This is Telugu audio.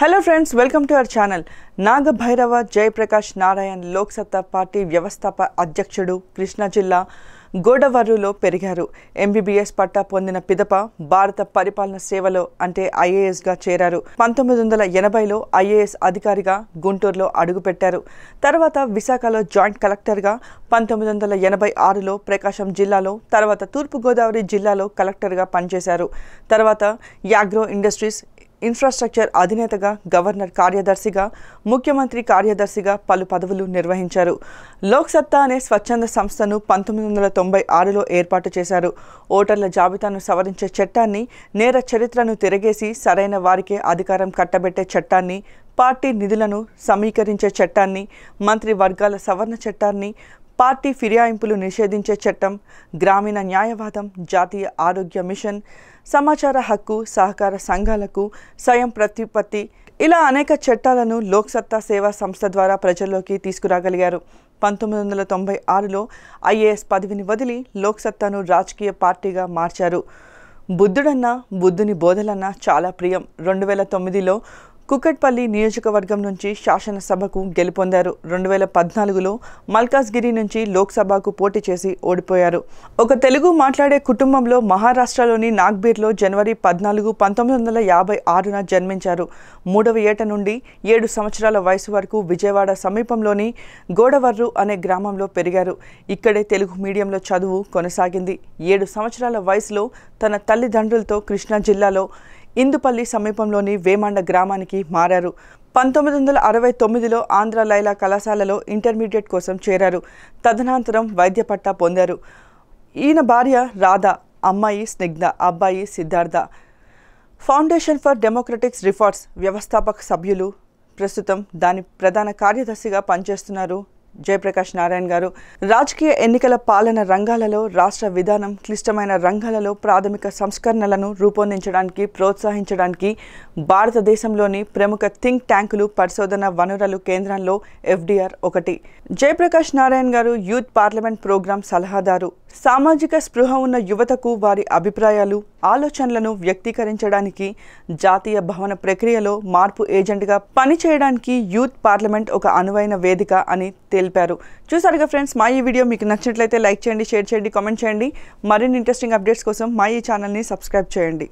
hello friends welcome to our channel Nagabhairava Jayaprakash Narayan Loksatta party వ్యవస్థాప అధ్యక్షుడు కృష్ణా జిల్లా గోడవర్రులో పెరిగారు ఎంబీబీఎస్ పట్టా పొందిన పిదప భారత పరిపాలన సేవలో అంటే ఐఏఎస్గా చేరారు పంతొమ్మిది వందల ఎనభైలో ఐఏఎస్ అధికారిగా గుంటూరులో అడుగుపెట్టారు తర్వాత విశాఖలో జాయింట్ కలెక్టర్గా పంతొమ్మిది వందల ఎనభై ఆరులో ప్రకాశం జిల్లాలో తర్వాత తూర్పుగోదావరి జిల్లాలో కలెక్టర్గా పనిచేశారు తర్వాత యాగ్రో ఇండస్ట్రీస్ ఇన్ఫ్రాస్ట్రక్చర్ అధినేతగా గవర్నర్ కార్యదర్శిగా ముఖ్యమంత్రి కార్యదర్శిగా పలు పదవులు నిర్వహించారు లోక్సత్తా అనే స్వచ్ఛంద సంస్థను పంతొమ్మిది వందల తొంభై ఆరులో ఏర్పాటు చేశారు ఓటర్ల జాబితాను సవరించే చట్టాన్ని నేర చరిత్రను తిరగేసి సరైన వారికే అధికారం కట్టబెట్టే చట్టాన్ని పార్టీ నిధులను సమీకరించే చట్టాన్ని మంత్రి వర్గాల సవరణ చట్టాన్ని పార్టీ ఫిర్యాయింపులు నిషేధించే చట్టం గ్రామీణ న్యాయవాదం జాతీయ ఆరోగ్య మిషన్ సమాచార హక్కు సహకార సంఘాలకు స్వయం ప్రతిపత్తి ఇలా అనేక చట్టాలను లోక్సత్తా సేవా సంస్థ ద్వారా ప్రజల్లోకి తీసుకురాగలిగారు పంతొమ్మిది వందల తొంభై ఆరులో ఐఏఎస్ పదవిని వదిలి లోక్సత్తాను రాజకీయ పార్టీగా మార్చారు బుద్ధుడన్నా బుద్ధుని బోధలన్నా చాలా ప్రియం రెండు వేల తొమ్మిదిలో కుక్కట్పల్లి నియోజకవర్గం నుంచి శాసనసభకు గెలుపొందారు రెండు వేల పద్నాలుగులో మల్కాజ్గిరి నుంచి లోక్సభకు పోటీ చేసి ఓడిపోయారు ఒక తెలుగు మాట్లాడే కుటుంబంలో మహారాష్ట్రలోని నాగ్బీర్లో జనవరి పద్నాలుగు పంతొమ్మిది వందల యాభై ఆరున జన్మించారు మూడవ ఏట నుండి ఏడు సంవత్సరాల వయసు వరకు విజయవాడ సమీపంలోని గోడవర్రు అనే గ్రామంలో పెరిగారు ఇక్కడే తెలుగు మీడియంలో చదువు కొనసాగింది ఏడు సంవత్సరాల వయసులో తన తల్లిదండ్రులతో కృష్ణా జిల్లాలో ఇందుపల్లి సమీపంలోని వేమాండ గ్రామానికి మారారు పంతొమ్మిది వందల అరవై తొమ్మిదిలో ఆంధ్ర లైలా కళాశాలలో ఇంటర్మీడియట్ కోసం చేరారు తదనంతరం వైద్య పట్టా పొందారు ఈయన భార్య రాధా అమ్మాయి స్నిగ్ధ అబ్బాయి Siddhartha foundation for democratic reforms వ్యవస్థాపక సభ్యులు ప్రస్తుతం దాని ప్రధాన కార్యదర్శిగా పనిచేస్తున్నారు జయప్రకాష్ నారాయణ గారు రాజకీయ ఎన్నికల పాలన రంగాలలో రాష్ట్ర విధానం క్లిష్టమైన రంగాలలో ప్రాథమిక సంస్కరణలను రూపొందించడానికి ప్రోత్సహించడానికి భారతదేశంలోని ప్రముఖ థింక్ ట్యాంకులు పరిశోధన వనరులు కేంద్రంలో ఎఫ్డీఆర్ ఒకటి జయప్రకాష్ నారాయణ గారు యూత్ పార్లమెంట్ ప్రోగ్రాం సలహాదారు సామాజిక స్పృహ ఉన్న యువతకు వారి అభిప్రాయాలు ఆలోచనలను వ్యక్తీకరించడానికి జాతీయ భవన ప్రక్రియలో మార్పు ఏజెంట్గా పనిచేయడానికి యూత్ పార్లమెంట్ ఒక అనువైన వేదిక అని తెలిపారు చూసారుగా ఫ్రెండ్స్ మా ఈ వీడియో మీకు నచ్చినట్లయితే లైక్ చేయండి షేర్ చేయండి కామెంట్ చేయండి మరిన్ని ఇంట్రెస్టింగ్ అప్డేట్స్ కోసం మా ఈ ఛానల్ని సబ్స్క్రైబ్ చేయండి